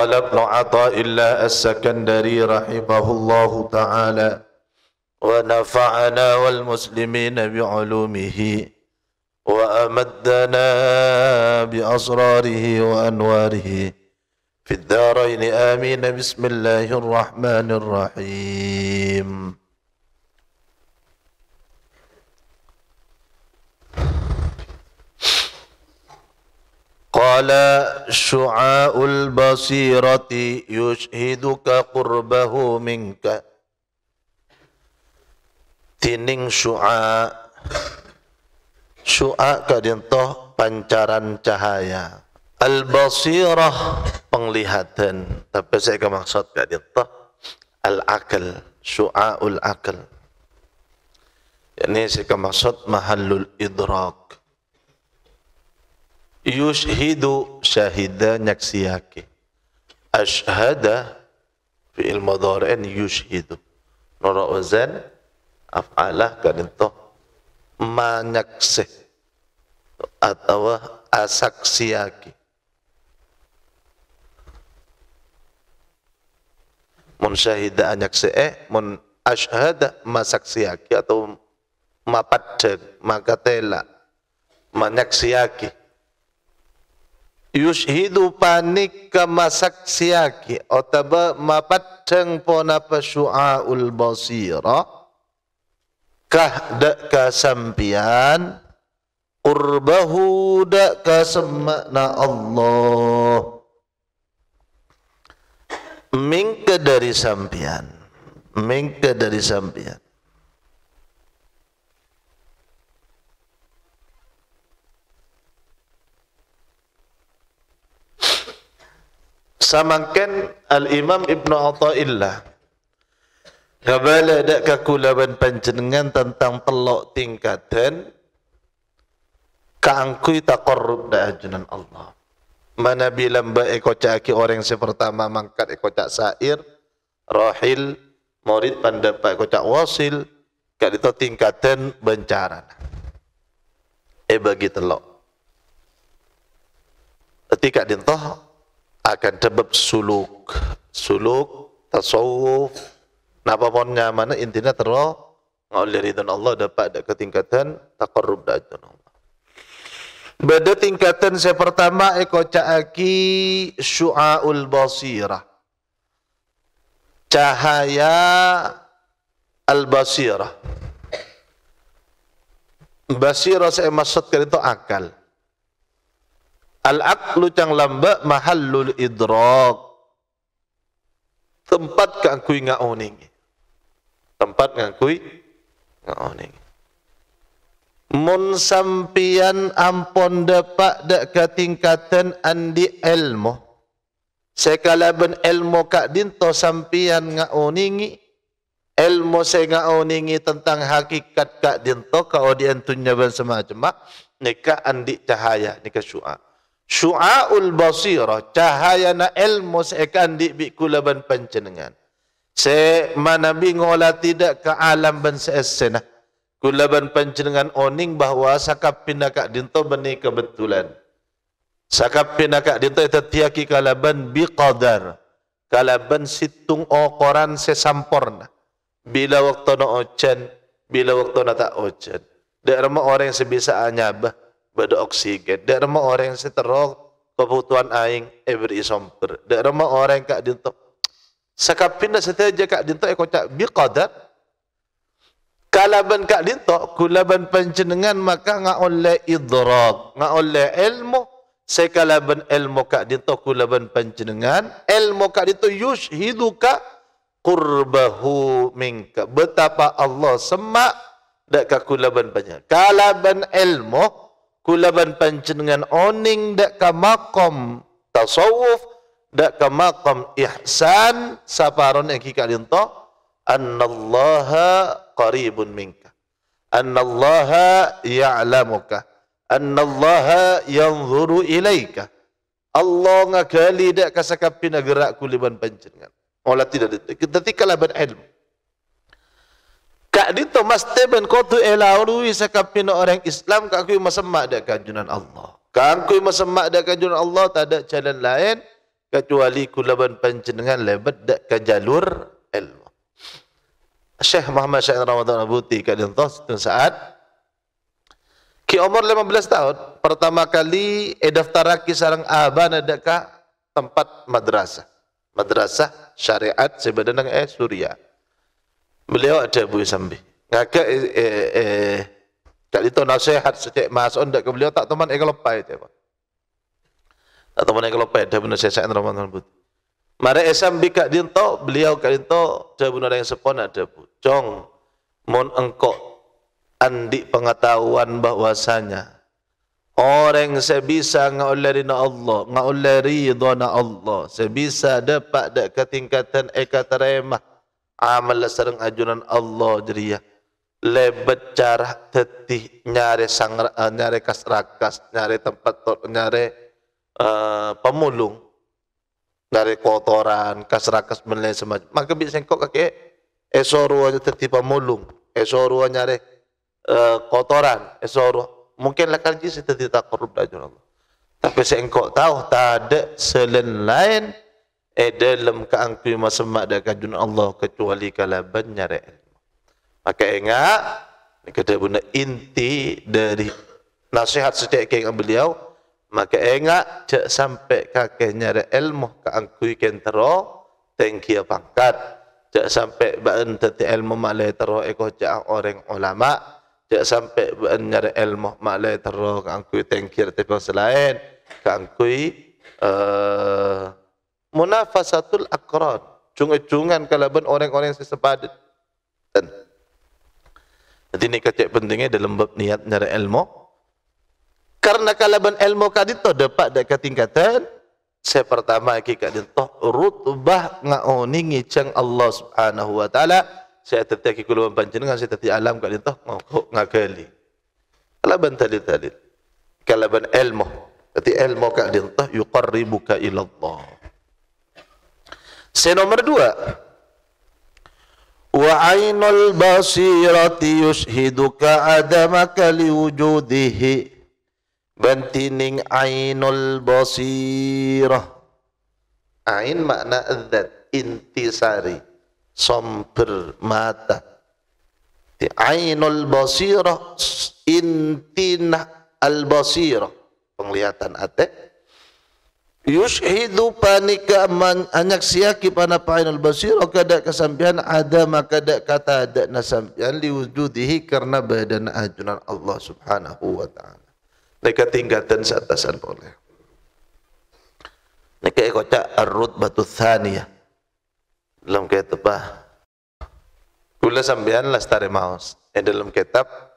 قال ابن عطاء الله السكندري رحمه الله تعالى ونفعنا والمسلمين بعلومه وأمدنا بأسراره وأنواره في الدارين آمين بسم الله الرحمن الرحيم ta'ala syu'a'ul basirati yushhiduka qurbahu minka tining syu'a syu'a kadintoh pancaran cahaya al basirah penglihatan tapi saya kemaksud kadintoh al akal syu'a'ul akal ini saya mahalul mahallul idrak yushhidu syahida ashada ashhada fi'il mudhari'in yushhidu nora uzan af'alah kan manyakse atau asaksiake mun syahida eh, mun ashada masaksiyake atau mapadeg makatela manyaksiyake yushhidu panik kamasak siaki otaba mapatteng pona pasu'aul basira kah dak kasampian qurbahu dak kasemmakna Allah mingke dari sampian mingke dari sampian samakan al-imam Ibn Atta'illah Kabala dak kakulaban panjenengan tentang telok tingkatan kaangkui takorrub da ajunan Allah. Mana bilang ba eko caki orang yang pertama mangkat eko cak sair, rohil, murid pandapa eko cak wasil, kak itu tingkatan bencaran. eh bagi telok. Ketika dintoh akan tebab suluk suluk tasawuf napa pun ngamana intinya terlalu oleh ridhan Allah dapat ada ketingkatan takarrub da Allah. Pada tingkatan saya pertama eko caaki syu'aul basirah. Cahaya al-basirah. Basirah saya maksudkan itu akal. Al-aqlu cang lamba mahallul idrak. Tempat ngakui ngaoning. Tempat ngakui ngaoning. Mun sampian ampon dapat dak katingkatan andi ilmu. Sekala ben ilmu kak dinto sampian ngaoningi. Ilmu saya ngaoningi tentang hakikat kak dinto kau diantunya ben semacam Nika andi cahaya, nika syu'a. Shuaul basirah, cahaya na ilmu seakan di bi kulaban Se mana bingola tidak ke alam ban seesena. Lah. Kulaban pencenengan oning bahwa sakap pinakak dinto benih kebetulan. Sakap pinakak dinto itu tiaki kalaban bi qadar. Kalaban situng okoran sesamporna. Bila waktu na ocen, bila waktu na tak ocen. Dek orang yang sebisa anyabah. pada oksigen. Dak remok orang yang seterok kebutuhan aing every isomper. Dak remok orang kak dintok sakapin pindah seteja kak dintok eko ya cak biqadat kalaban kak dintok kulaban pencenengan maka ngaoleh idrak, ngaoleh ilmu sekalaban ilmu kak dintok kulaban pencenengan, ilmu kak dintok hiduka kurbahu mingka. betapa Allah semak dak kakulaban banyak. kalaban ilmu kulaban panjenengan oning dak ka makom tasawuf dak ka makom ihsan saparon yang kika linto annallaha qaribun minka annallaha ya'lamuka annallaha yanzuru ilaika Allah ngagali dak kasakapi nagerak kulaban panjenengan Mula tidak detik ketika laban ilmu Kak dito mas teben kotu elarui sekapina orang Islam kak kui masemak dak kajunan Allah. Kak kui masemak dak kajunan Allah tak ada jalan lain kecuali kulaban panjenengan lebat dak ke jalur ilmu. Syekh Muhammad Syekh Ramadan Abuti kak dinto saat ki umur 15 tahun pertama kali edaftaraki sarang Aban ada kak tempat madrasah. Madrasah syariat sebenarnya eh Suriah beliau ada Bu Sambi. Ngagak eh, eh, eh Kak itu nasihat sejak Mas Ondak ke beliau tak teman ekolopai itu. Tak teman ekolopai ada benar saya teman teman but. Mare eh, sambi kak dinto beliau kak dinto ada benar yang sepon ada bu. Cong mon engkok andi pengetahuan bahwasanya orang sebisa na Allah ngauleri dona Allah sebisa dapat dekat ketingkatan eka teremah amal sareng ajunan Allah jeria ya. lebet cara teti nyare sang eh, nyare kasrakas nyare tempat nyare uh, pemulung dari kotoran kasrakas menilai semacam maka bisa kok kakek esorua tetih pemulung esorua nyare uh, kotoran esorua mungkin lakal jisi tetih tak korup Allah tapi seengkok tahu tak ada selain lain e dalam keangkui masemak da kajun Allah kecuali kala banyare ilmu maka ingat kata bunda inti dari nasihat setiap keng beliau maka ingat cek sampai kakek nyare ilmu keangkui kentero tengkia pangkat cek sampai baan tete ilmu malai tero eko cak orang ulama' Tidak sampai nyari ilmu malai teruk keangkui tengkir tapi selain kangkui uh, eh, munafasatul akrad cung-cungan kalaban orang-orang yang sesepadan jadi ini kecek pentingnya dalam bab niat nyari ilmu karena kalaban ilmu kadi toh dapat dekat tingkatan saya pertama ki kadi to rutbah ngaoni ngicang Allah subhanahu wa ta'ala saya tetap ki kuluan panjenengan saya tetap alam kadi toh ngokok ngakali kalaban tadi tadi kalaban ilmu Kati ilmu kadi buka yuqarribuka ilallah Se nomor dua. Wa ainul basirati yushiduka adamaka liwujudihi. Bantining ainul basirah. Ain makna zat intisari sumber mata. Ainul basirah intina al basirah penglihatan atek. Yushidu panika man anyak siyaki panapain al basir kada kesampian ada maka kada kata ada nasampian liwujudihi karena badan ajunan Allah subhanahu wa ta'ala. Neka tingkatan seatasan boleh. Neka ikocak arut batu thaniyah. Dalam kitab bah. Kula sampean lastari maus. Eh, dalam kitab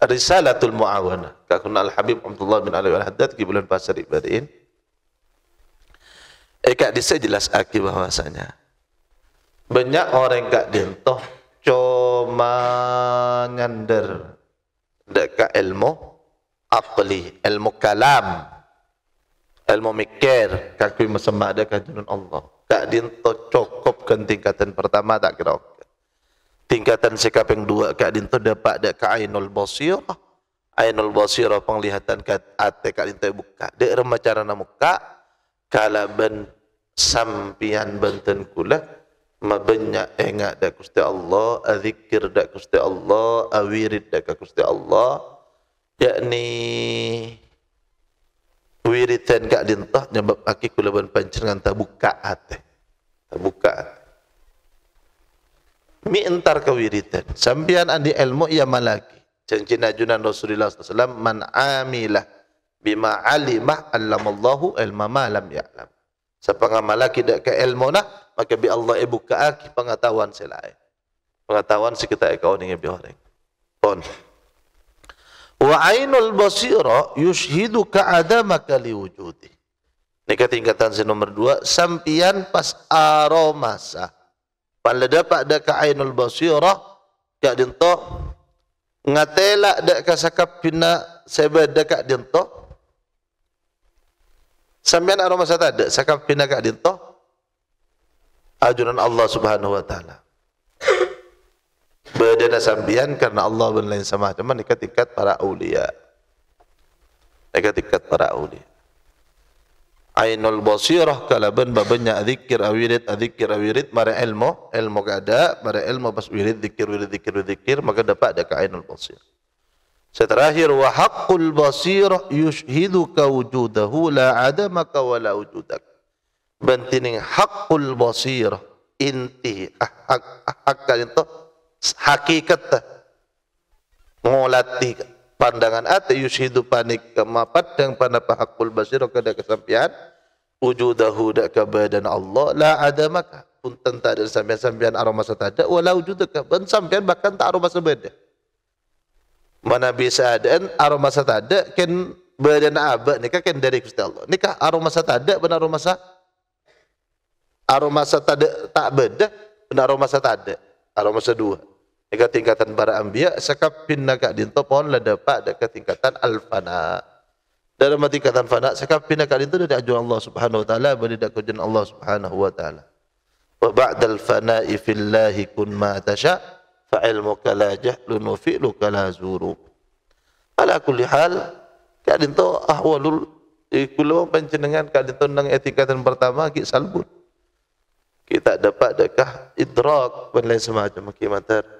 Risalatul Muawana. Kakuna Al-Habib Abdullah bin Ali Al-Haddad di bulan pasar ibadin. Eka eh, disa jelas aki bahwasanya banyak orang kak dintoh cuma nyander Deka ilmu akli, ilmu kalam, ilmu mikir, kakui mesema ada kajunun Allah. Kak dintoh cukup kan tingkatan pertama tak kira oke tingkatan sikap yang dua kak dinto dapat dak ka ainul basirah ainul basirah penglihatan ka ate kak tu ya buka de remacarana muka kala ben sampian benten kula mabenya engak dak kusti Allah azikir dak kusti Allah awirid dak kusti Allah yakni wiridan kak dinto nyebab aki kula ben panjenengan tabuka ate buka ate mi entar kewiritan Sampian andi ilmu ya malaki janji najunan Rasulullah SAW man amilah bima alimah allamallahu ilma ma lam ya'lam sepengah malaki dak ke ilmu nah maka bi Allah ibu aki pengetahuan selain pengetahuan sekitar kau dengan bi orang kon wa ainul basira yushhiduka adamaka liwujudi ini ketingkatan si nomor dua sampian pas aromasa Pala dapat dak ka ainul basirah Kak dinto ngatela dak ka sakap pina sebe dak ka dinto sampean aroma sata ada sakap pina ka dinto Allah Subhanahu wa taala Bedana sambian karena Allah berlain sama cuman dekat-dekat para aulia. Dekat-dekat para aulia ainul basirah kalaban babanya zikir awirid zikir awirid mare ilmu ilmu kada mare ilmu bas wirid zikir wirid zikir zikir maka dapat ada ke ainul basir Seterakhir wa haqqul basir yushhiduka wujudahu la adamaka wa la wujudak. Bentining haqqul basir inti hak hak itu hakikat ngolatih pandangan ati yushidu panik kemapat dan pada pahakul basir kada kesampian wujudahu dak badan Allah la ada maka pun tak ada sampian-sampian aroma satada wala wujud ben sampian bahkan tak aroma sebeda mana bisa ada aroma satada ken badan abak nikah ken dari Gusti Allah nikah aroma satada benar aroma sa aroma satada tak beda benar aroma satada aroma sedua Eka tingkatan para ambiya sakapin naga dinto pohon dapat ada tingkatan alfana. Dalam tingkatan fana sakapin naga dinto dari ajuan Allah Subhanahu wa taala beridak kujan Allah Subhanahu wa taala. Wa ba'dal fana'i fillahi kun ma tasha fa ilmuka la jahlun wa fi'luka la zuru. Ala kulli hal kak dinto ahwalul ikulo eh, panjenengan kak dinto nang eh, tingkatan pertama ki salbun. Kita dapat dekah idrak dan lain semacam kimatar.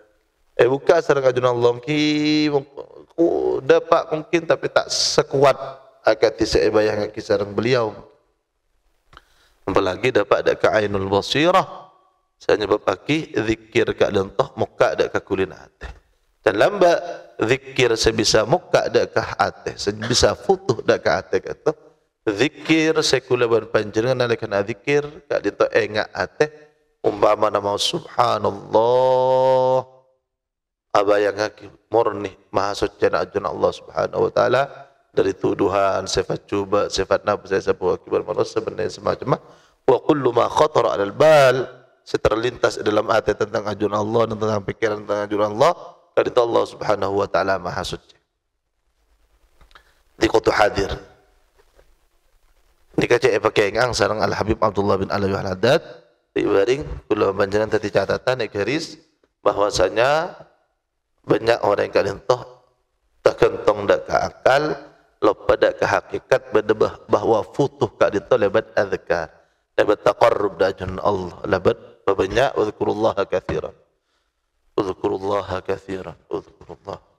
Eh buka Evukasar ngajunallahu ki dapat mungkin tapi tak sekuat akati bayangkan kisaran beliau. Apalagi dapat ada kainul basirah. Saya nyebab aki zikir kak lentoh muka ada kakulin hati. Dan lambat zikir sebisa muka ada kah hati. Sebisa futuh ada kah hati kata. Zikir sekulaban panjenengan nalikan zikir kak lentoh engak eh, hati. Umpama nama subhanallah apa yang hakim murni maha suci ajun Allah Subhanahu wa taala dari tuduhan, sifat cuba, sifat nafsu, sebab akibat malas sebenarnya semacam wa kullu ma khatara 'alal bal seterlintas dalam hati tentang ajun Allah dan tentang pikiran tentang ajun Allah dari Allah Subhanahu wa taala maha suci. Dikotu hadir. Dikaca eh, pakai yang ang sarang Al Habib Abdullah bin Alawi Al Haddad di baring kula panjenengan tadi catatan eh, garis bahwasanya banyak orang yang kalian toh tak kentong dak ke akal lepas dak ke hakikat beda bahwa futuh kak dito lebat azkar lebat taqarrub dak Allah lebat banyak uzkurullah katsiran uzkurullah katsiran uzkurullah